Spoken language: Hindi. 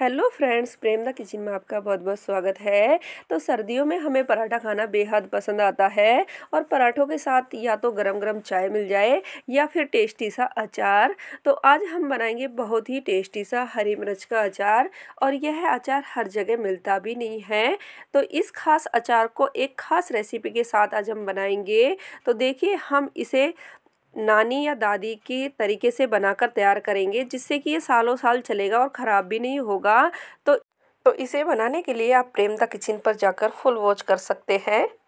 hello friends Prem the kitchen में आपका बहुत बहुत स्वागत है तो सर्दियों में हमें पराठा खाना बेहद पसंद आता है और पराठों के साथ या तो गरम गरम चाय मिल जाए या फिर टेस्टी सा अचार तो आज हम बनाएंगे बहुत ही टेस्टी सा हरी मिर्च का अचार और यह अचार हर जगह मिलता भी नहीं है तो इस खास अचार को एक खास रेसिपी के साथ आज हम बनाएंगे तो देखिए हम इसे नानी या दादी के तरीके से बनाकर तैयार करेंगे जिससे कि ये सालों साल चलेगा और ख़राब भी नहीं होगा तो तो इसे बनाने के लिए आप प्रेम द किचन पर जाकर फुल वॉच कर सकते हैं